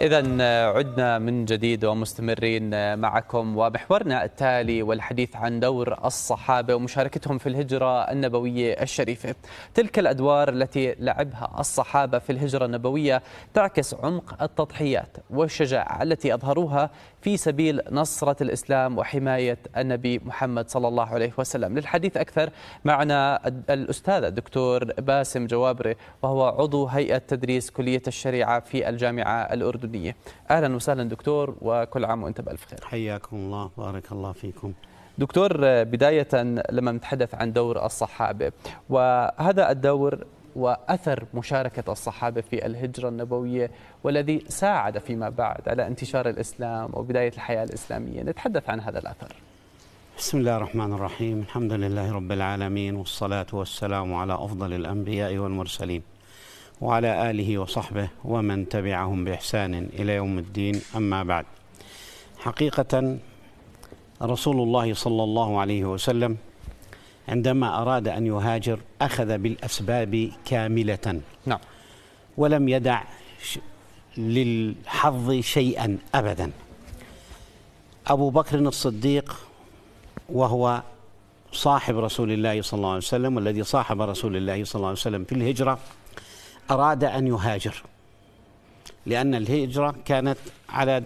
إذا آه، عدنا من جديد ومستمرين آه، معكم ومحورنا التالي والحديث عن دور الصحابة ومشاركتهم في الهجرة النبوية الشريفة. تلك الأدوار التي لعبها الصحابة في الهجرة النبوية تعكس عمق التضحيات والشجاعة التي أظهروها في سبيل نصرة الإسلام وحماية النبي محمد صلى الله عليه وسلم للحديث أكثر معنا الأستاذ الدكتور باسم جوابري وهو عضو هيئة تدريس كلية الشريعة في الجامعة الأردنية أهلا وسهلا دكتور وكل عام وأنت بألف خير حياكم الله بارك الله فيكم دكتور بداية لما نتحدث عن دور الصحابة وهذا الدور وأثر مشاركة الصحابة في الهجرة النبوية والذي ساعد فيما بعد على انتشار الإسلام وبداية الحياة الإسلامية نتحدث عن هذا الأثر بسم الله الرحمن الرحيم الحمد لله رب العالمين والصلاة والسلام على أفضل الأنبياء والمرسلين وعلى آله وصحبه ومن تبعهم بإحسان إلى يوم الدين أما بعد حقيقة رسول الله صلى الله عليه وسلم عندما أراد أن يهاجر أخذ بالأسباب كاملة نعم ولم يدع للحظ شيئا أبدا أبو بكر الصديق وهو صاحب رسول الله صلى الله عليه وسلم والذي صاحب رسول الله صلى الله عليه وسلم في الهجرة أراد أن يهاجر لأن الهجرة كانت على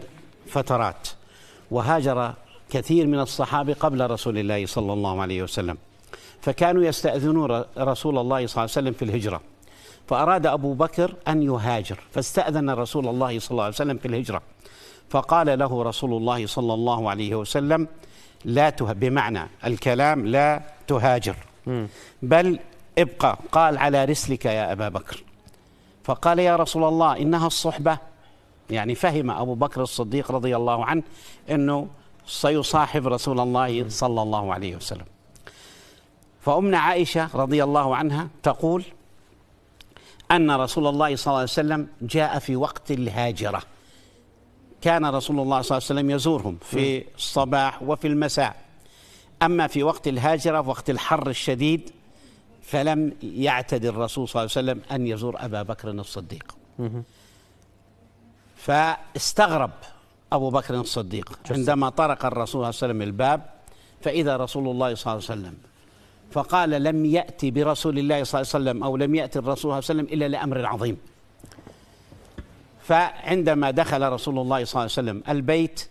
فترات وهاجر كثير من الصحابة قبل رسول الله صلى الله عليه وسلم فكانوا يستأذنون رسول الله صلى الله عليه وسلم في الهجرة فأراد أبو بكر أن يهاجر فاستأذن رسول الله صلى الله عليه وسلم في الهجرة فقال له رسول الله صلى الله عليه وسلم لا ته... بمعنى الكلام لا تهاجر بل ابقى قال على رسلك يا أبا بكر فقال يا رسول الله إنها الصحبة يعني فهم أبو بكر الصديق رضي الله عنه أنه سيصاحب رسول الله صلى الله عليه وسلم فأمنا عائشة رضي الله عنها تقول أن رسول الله صلى الله عليه وسلم جاء في وقت الهاجرة كان رسول الله صلى الله عليه وسلم يزورهم في الصباح وفي المساء أما في وقت الهاجرة وقت الحر الشديد فلم يعتد الرسول صلى الله عليه وسلم أن يزور أبا بكر الصديق فاستغرب أبو بكر الصديق عندما طرق الرسول صلى الله عليه وسلم الباب فإذا رسول الله صلى الله عليه وسلم فقال لم يأتي برسول الله صلى الله عليه وسلم أو لم يأتي الرسول صلى الله عليه وسلم إلا لأمر عظيم فعندما دخل رسول الله صلى الله عليه وسلم البيت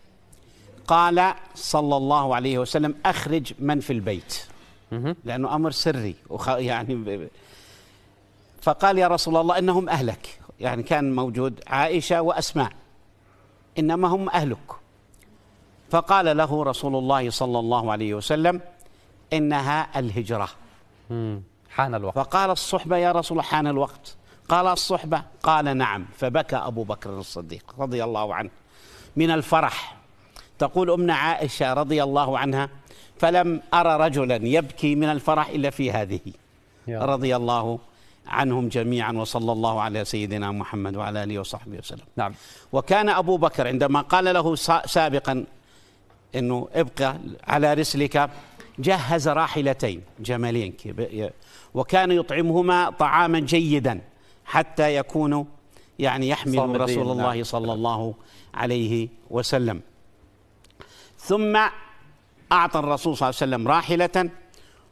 قال صلى الله عليه وسلم أخرج من في البيت لأنه أمر سري يعني فقال يا رسول الله إنهم أهلك يعني كان موجود عائشة وأسماء إنما هم أهلك فقال له رسول الله صلى الله عليه وسلم إنها الهجرة حان الوقت فقال الصحبة يا رسول الله حان الوقت قال الصحبة قال نعم فبكى أبو بكر الصديق رضي الله عنه من الفرح تقول أمنا عائشة رضي الله عنها فلم أرى رجلا يبكي من الفرح إلا في هذه رضي الله عنهم جميعا وصلى الله على سيدنا محمد وعلى آله وصحبه وسلم نعم وكان أبو بكر عندما قال له سابقا أنه ابقى على رسلك جهز راحلتين جمالين وكان يطعمهما طعاما جيدا حتى يكون يعني يحمل رسول نعم. الله صلى الله عليه وسلم ثم أعطى الرسول صلى الله عليه وسلم راحلة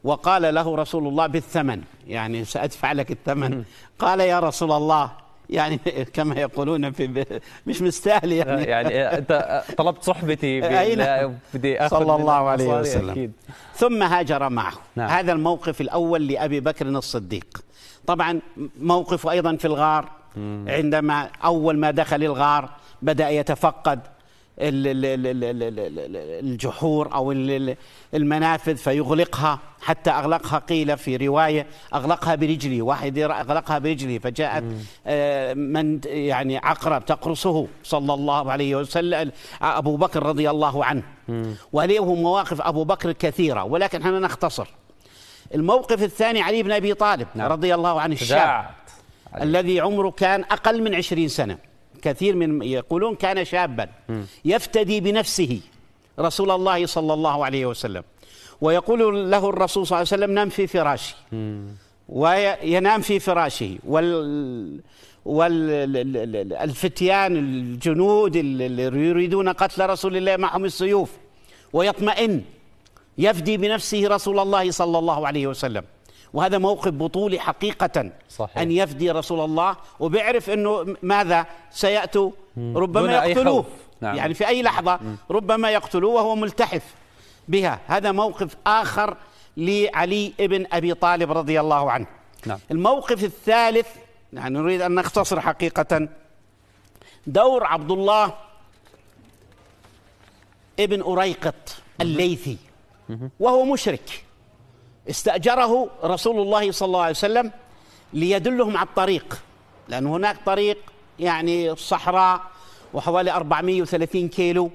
وقال له رسول الله بالثمن يعني سأدفع لك الثمن قال يا رسول الله يعني كما يقولون في مش مستاهل يعني آه، يعني آه، انت آه، طلبت صحبتي نعم. بدي اخذ صلى الله عليه وسلم أكيد. ثم هاجر معه نعم. هذا الموقف الاول لابي بكر الصديق طبعا موقفه ايضا في الغار عندما اول ما دخل الغار بدا يتفقد الجحور أو المنافذ فيغلقها حتى أغلقها قيل في رواية أغلقها برجلي واحد أغلقها برجلي فجاءت آه، من يعني عقرب تقرصه صلى الله عليه وسلم أبو بكر رضي الله عنه وليه مواقف أبو بكر كثيرة ولكن احنا نختصر الموقف الثاني علي بن أبي طالب نعم. رضي الله عنه الشاب الذي عمره كان أقل من عشرين سنة كثير من يقولون كان شابا يفتدي بنفسه رسول الله صلى الله عليه وسلم ويقول له الرسول صلى الله عليه وسلم نام في فراشي وينام في فراشه وال والفتيان الجنود اللي يريدون قتل رسول الله معهم السيوف ويطمئن يفدي بنفسه رسول الله صلى الله عليه وسلم وهذا موقف بطولي حقيقة صحيح. أن يفدي رسول الله وبيعرف أنه ماذا سيأتوا ربما يقتلوه نعم. يعني في أي لحظة مم. ربما يقتلوه وهو ملتحف بها هذا موقف آخر لعلي ابن أبي طالب رضي الله عنه نعم. الموقف الثالث يعني نريد أن نختصر حقيقة دور عبد الله ابن أريقط الليثي وهو مشرك استأجره رسول الله صلى الله عليه وسلم ليدلهم على الطريق لأن هناك طريق يعني صحراء وحوالي 430 كيلو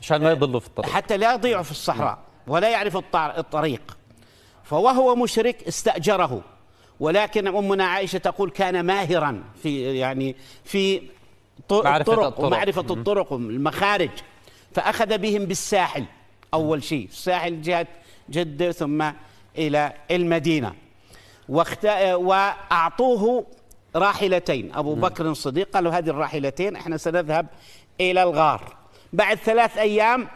عشان لا يضلوا في الطريق حتى لا يضيعوا في الصحراء ولا يعرف الطريق فوهو مشرك استأجره ولكن أمنا عائشة تقول كان ماهرا في يعني في معرفة الطرق, الطرق ومعرفة الطرق والمخارج فأخذ بهم بالساحل أول شيء الساحل جهة جدة ثم إلى المدينة واخت... وأعطوه راحلتين أبو نعم. بكر الصديق قالوا هذه الراحلتين إحنا سنذهب إلى الغار بعد ثلاث أيام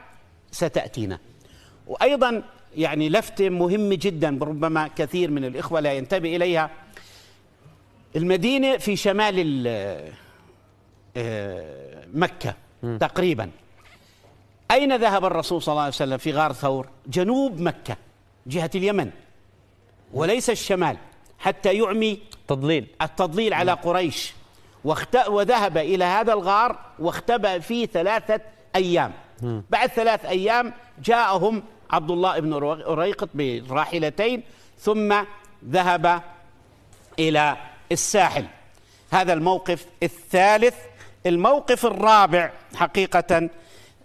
ستأتينا وأيضا يعني لفتة مهمة جدا ربما كثير من الإخوة لا ينتبه إليها المدينة في شمال آه، مكة تقريبا أين ذهب الرسول صلى الله عليه وسلم في غار ثور جنوب مكة جهة اليمن وليس الشمال حتى يعمي تضليل التضليل على نعم. قريش واخت... وذهب إلى هذا الغار واختبأ فيه ثلاثة أيام بعد ثلاث أيام جاءهم عبد الله بن أريقط بالراحلتين ثم ذهب إلى الساحل هذا الموقف الثالث الموقف الرابع حقيقة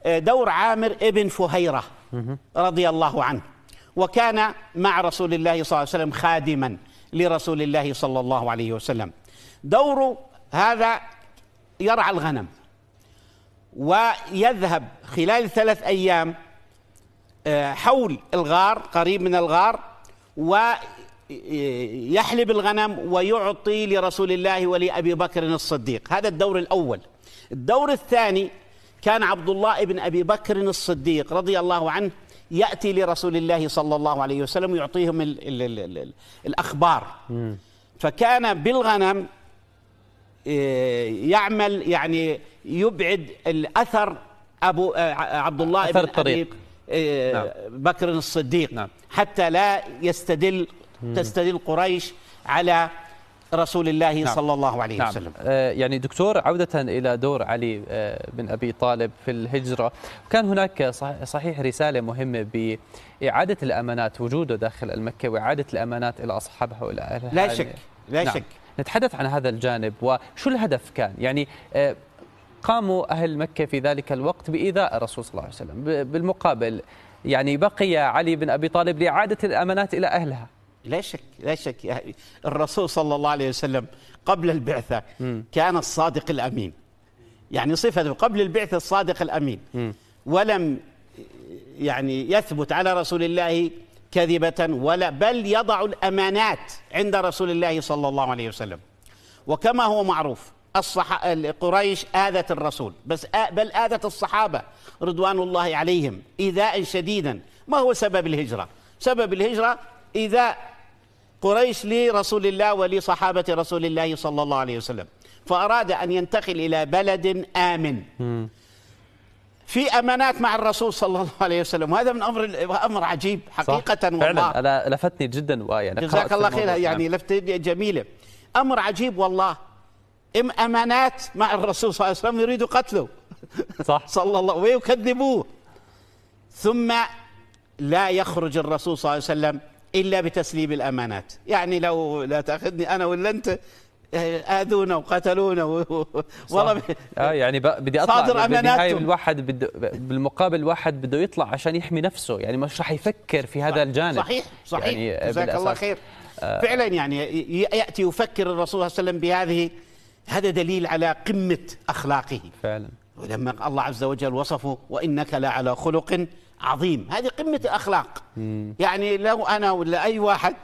آه، دور عامر ابن فهيرة رضي الله عنه وكان مع رسول الله صلى الله عليه وسلم خادما لرسول الله صلى الله عليه وسلم دور هذا يرعى الغنم ويذهب خلال ثلاث أيام آه، حول الغار قريب من الغار ويحلب الغنم ويعطي لرسول الله ولأبي بكر الصديق هذا الدور الأول الدور الثاني كان عبد الله بن أبي بكر الصديق رضي الله عنه ياتي لرسول الله صلى الله عليه وسلم يعطيهم الـ الـ الـ الـ الـ الاخبار فكان بالغنم آه، يعمل يعني يبعد الاثر ابو آه، عبد الله أثر بن الطريق. ابي آه، نعم. بكر الصديق نعم. حتى لا يستدل تستدل قريش على رسول الله نعم. صلى الله عليه نعم. وسلم آه، يعني دكتور عودة إلى دور علي آه، بن أبي طالب في الهجرة كان هناك صحيح رسالة مهمة بإعادة الأمانات وجوده داخل المكة وإعادة الأمانات إلى أصحابها وإلى أهلها لا شك لا نعم. شك نتحدث عن هذا الجانب وشو الهدف كان يعني آه، قاموا أهل مكة في ذلك الوقت بإيذاء الرسول صلى الله عليه وسلم بالمقابل يعني بقي علي بن أبي طالب لإعادة الأمانات إلى أهلها لا شك لا شك يعني الرسول صلى الله عليه وسلم قبل البعثة كان الصادق الأمين يعني صفته قبل البعثة الصادق الأمين ولم يعني يثبت على رسول الله كذبة ولا بل يضع الأمانات عند رسول الله صلى الله عليه وسلم وكما هو معروف الصح... قريش آذت الرسول بس آ... بل آذت الصحابة رضوان الله عليهم إيذاء شديدا ما هو سبب الهجرة سبب الهجرة إيذاء قريش لرسول الله ولصحابة رسول الله صلى الله عليه وسلم فأراد أن ينتقل إلى بلد آمن في امانات مع الرسول صلى الله عليه وسلم وهذا من امر امر عجيب حقيقه صح. والله فعلا انا لفتني جدا يعني جزاك الله خير يعني نعم. لفته جميله امر عجيب والله ام امانات مع الرسول صلى الله عليه وسلم يريد قتله صح صلى الله ويكذبوه ثم لا يخرج الرسول صلى الله عليه وسلم إلا بتسليم الأمانات يعني لو لا تأخذني أنا ولا أنت آه، اذونا وقتلونا و... والله ب... اه يعني ب... بدي اطلع صادر اماناته الواحد بد... بالمقابل الواحد بده يطلع عشان يحمي نفسه يعني مش رح يفكر في هذا الجانب صحيح صحيح يعني آه، جزاك الله خير آه فعلا يعني ياتي يفكر الرسول صلى الله عليه وسلم بهذه هذا دليل على قمه اخلاقه فعلا ولما الله عز وجل وصفه وانك لعلى خلق عظيم هذه قمة الأخلاق مم. يعني لو أنا ولا أي واحد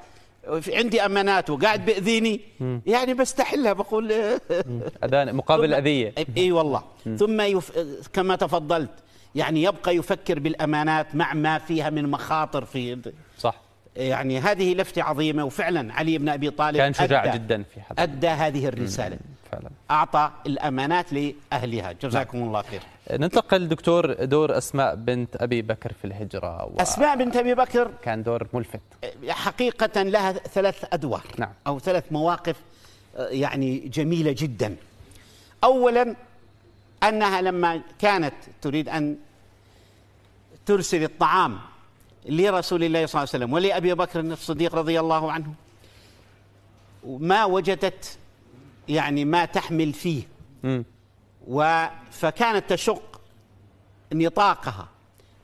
عندي امانات وقاعد باذيني يعني بستحلها بقول اذان مقابل أذية اي والله ثم يف... كما تفضلت يعني يبقى يفكر بالامانات مع ما فيها من مخاطر في صح يعني هذه لفته عظيمه وفعلا علي بن ابي طالب كان شجاع أدى جدا في حضر. ادى هذه الرساله فعلا اعطى الامانات لاهلها جزاكم الله خير ننتقل دكتور دور اسماء بنت ابي بكر في الهجره و... اسماء بنت ابي بكر كان دور ملفت حقيقه لها ثلاث ادوار نعم. او ثلاث مواقف آه، يعني جميله جدا اولا انها لما كانت تريد ان ترسل الطعام لرسول الله صلى الله عليه وسلم ولابي بكر الصديق رضي الله عنه ما وجدت يعني ما تحمل فيه م. فكانت تشق نطاقها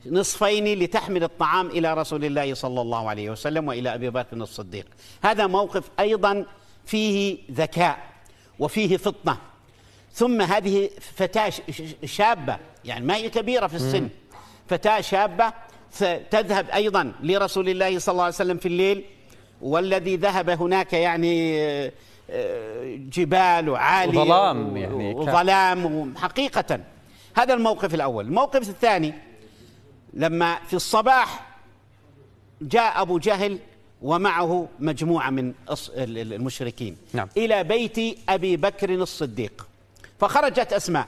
نصفين لتحمل الطعام إلى رسول الله صلى الله عليه وسلم وإلى أبي بكر الصديق هذا موقف أيضا فيه ذكاء وفيه فطنة ثم هذه فتاة شابة يعني ما هي كبيرة في السن فتاة شابة تذهب أيضا لرسول الله صلى الله عليه وسلم في الليل والذي ذهب هناك يعني جبال وعالية وظلام يعني وظلام حقيقة هذا الموقف الأول الموقف الثاني لما في الصباح جاء أبو جهل ومعه مجموعة من المشركين نعم. إلى بيت أبي بكر الصديق فخرجت أسماء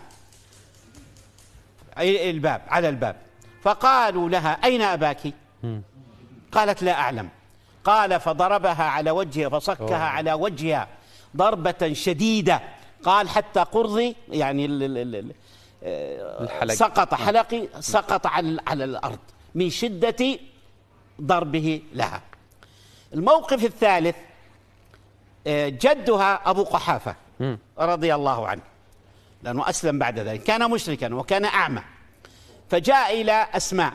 الباب على الباب فقالوا لها أين أباك قالت لا أعلم قال فضربها على وجهها فصكها أوه. على وجهها ضربة شديدة قال حتى قرضي يعني ال ال ال الحلق. سقط نعم. حلقي سقط على على الارض من شده ضربه لها. الموقف الثالث آه، جدها ابو قحافه رضي الله عنه لانه اسلم بعد ذلك كان مشركا وكان اعمى فجاء الى اسماء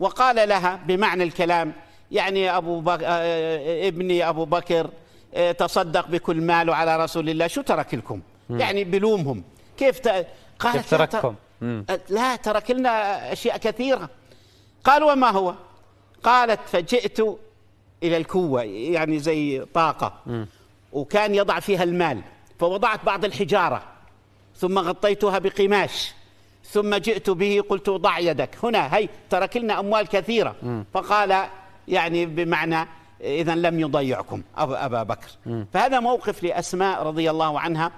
وقال لها بمعنى الكلام يعني ابو بك آه، آه، ابني ابو بكر آه، تصدق بكل ماله على رسول الله شو ترك لكم مم. يعني بلومهم كيف ت... قال كيف ترككم آه، لا ترك لنا أشياء كثيرة قال وما هو قالت فجئت إلى الكوة يعني زي طاقة مم. وكان يضع فيها المال فوضعت بعض الحجارة ثم غطيتها بقماش ثم جئت به قلت ضع يدك هنا هي ترك لنا أموال كثيرة مم. فقال يعني بمعنى إذا لم يضيعكم أبا بكر فهذا موقف لأسماء رضي الله عنها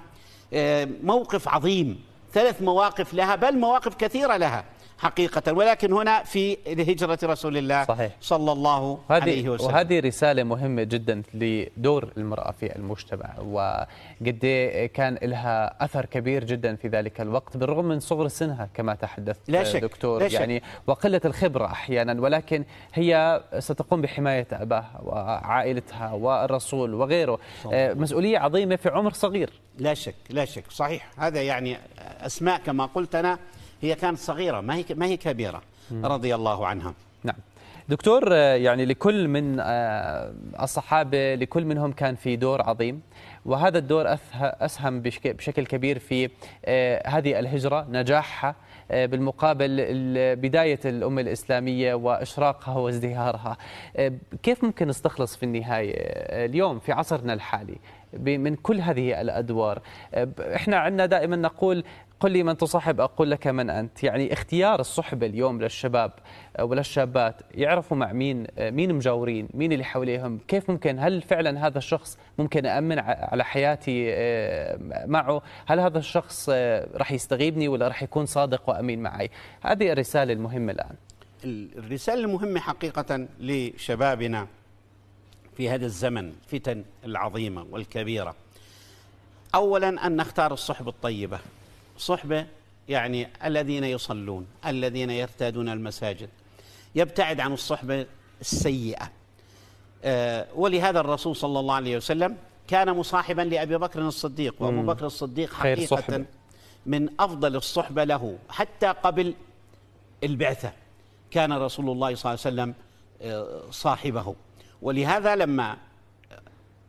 آه، موقف عظيم ثلاث مواقف لها بل مواقف كثيرة لها حقيقة ولكن هنا في هجرة رسول الله صحيح. صلى الله عليه وسلم وهذه رسالة مهمة جدا لدور المرأة في المجتمع وقد كان لها أثر كبير جدا في ذلك الوقت بالرغم من صغر سنها كما تحدث لا شك. دكتور لا شك. يعني وقلة الخبرة أحيانا ولكن هي ستقوم بحماية أباها وعائلتها والرسول وغيره صحيح. آه، مسؤولية عظيمة في عمر صغير لا شك لا شك صحيح هذا يعني أسماء كما قلت أنا هي كانت صغيرة ما هي ما هي كبيرة رضي الله عنها نعم دكتور آه، يعني لكل من آه، الصحابة لكل منهم كان في دور عظيم وهذا الدور أسهم بشكل كبير في آه، هذه الهجرة نجاحها بالمقابل بداية الأمة الإسلامية وإشراقها وازدهارها كيف ممكن نستخلص في النهاية اليوم في عصرنا الحالي من كل هذه الادوار احنا عندنا دائما نقول قل لي من تصاحب أقول لك من أنت يعني اختيار الصحبة اليوم للشباب آه، وللشابات يعرفوا مع مين آه، مين مجاورين مين اللي حواليهم كيف ممكن هل فعلا هذا الشخص ممكن أأمن على حياتي آه، معه هل هذا الشخص راح يستغيبني ولا راح يكون صادق وأمين معي هذه الرسالة المهمة الآن الرسالة المهمة حقيقة لشبابنا في هذا الزمن الفتن العظيمة والكبيرة أولا أن نختار الصحبة الطيبة صحبة يعني الذين يصلون الذين يرتادون المساجد يبتعد عن الصحبة السيئة آه، ولهذا الرسول صلى الله عليه وسلم كان مصاحبا لأبي بكر الصديق وأبو بكر الصديق حقيقة صحبة. من أفضل الصحبة له حتى قبل البعثة كان رسول الله صلى الله عليه وسلم آه، صاحبه ولهذا لما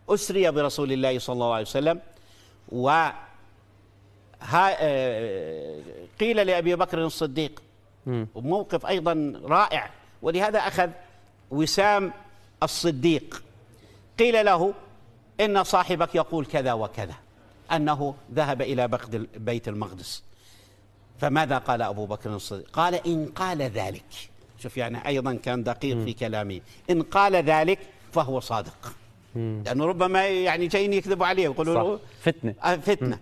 أسري برسول الله صلى الله عليه وسلم و آه، قيل لأبي بكر الصديق وموقف أيضا رائع ولهذا أخذ وسام الصديق قيل له إن صاحبك يقول كذا وكذا أنه ذهب إلى بيت المقدس فماذا قال أبو بكر الصديق قال إن قال ذلك شوف يعني أيضا كان دقيق في كلامه إن قال ذلك فهو صادق لأنه يعني ربما يعني جايين يكذبوا عليه يقولوا فتنة آه، فتنة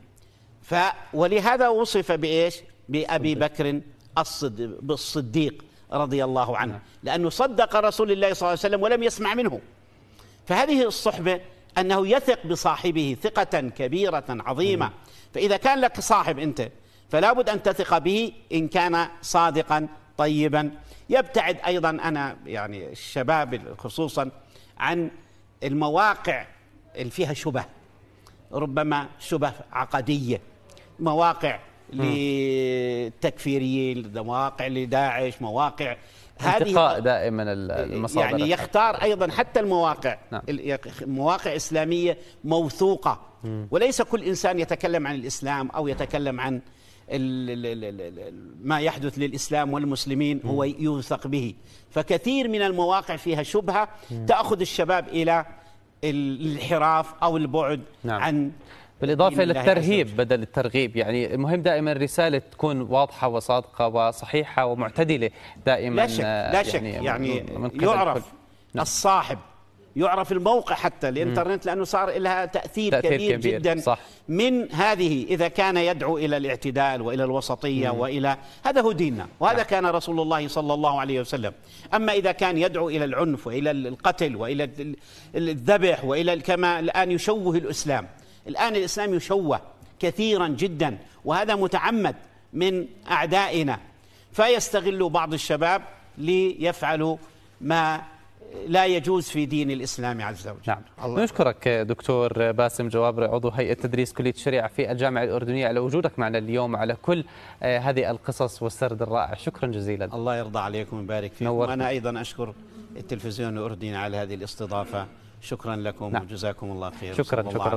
ف ولهذا وصف بايش؟ بابي بكر الصديق بالصديق رضي الله عنه نعم. لانه صدق رسول الله صلى الله عليه وسلم ولم يسمع منه فهذه الصحبه انه يثق بصاحبه ثقه كبيره عظيمه نعم. فاذا كان لك صاحب انت فلا بد ان تثق به ان كان صادقا طيبا يبتعد ايضا انا يعني الشباب خصوصا عن المواقع اللي فيها شبه ربما شبه عقديه مواقع للتكفيريين مواقع لداعش مواقع هذه دائما يعني المصادر يعني يختار ايضا حتى المواقع نعم. مواقع اسلاميه موثوقه وليس كل انسان يتكلم عن الاسلام او يتكلم عن ما يحدث للإسلام والمسلمين هو يوثق به فكثير من المواقع فيها شبهة تأخذ الشباب إلى الانحراف أو البعد نعم. عن بالاضافه للترهيب بدل الترغيب يعني المهم دائما الرساله تكون واضحه وصادقه وصحيحه ومعتدله دائما لا شك لا آه، يعني شك يعني, يعني من يعرف الكل. نعم. الصاحب يعرف الموقع حتى الانترنت لانه صار لها تاثير, تأثير كبير, كبير جدا صح. من هذه اذا كان يدعو الى الاعتدال والى الوسطيه مم. والى هذا هو ديننا وهذا نعم. كان رسول الله صلى الله عليه وسلم اما اذا كان يدعو الى العنف والى القتل والى الذبح والى كما الان يشوه الاسلام الآن الإسلام يشوه كثيرا جدا وهذا متعمد من أعدائنا فيستغل بعض الشباب ليفعلوا ما لا يجوز في دين الإسلام عز وجل نعم الله نشكرك دكتور باسم جوابر عضو هيئة تدريس كلية الشريعة في الجامعة الأردنية على وجودك معنا اليوم على كل آه، هذه القصص والسرد الرائع شكرا جزيلا الله يرضى عليكم ويبارك فيكم نورت. وأنا أيضا أشكر التلفزيون الأردني على هذه الاستضافة شكرا لكم نعم. وجزاكم الله خير شكرا شكرا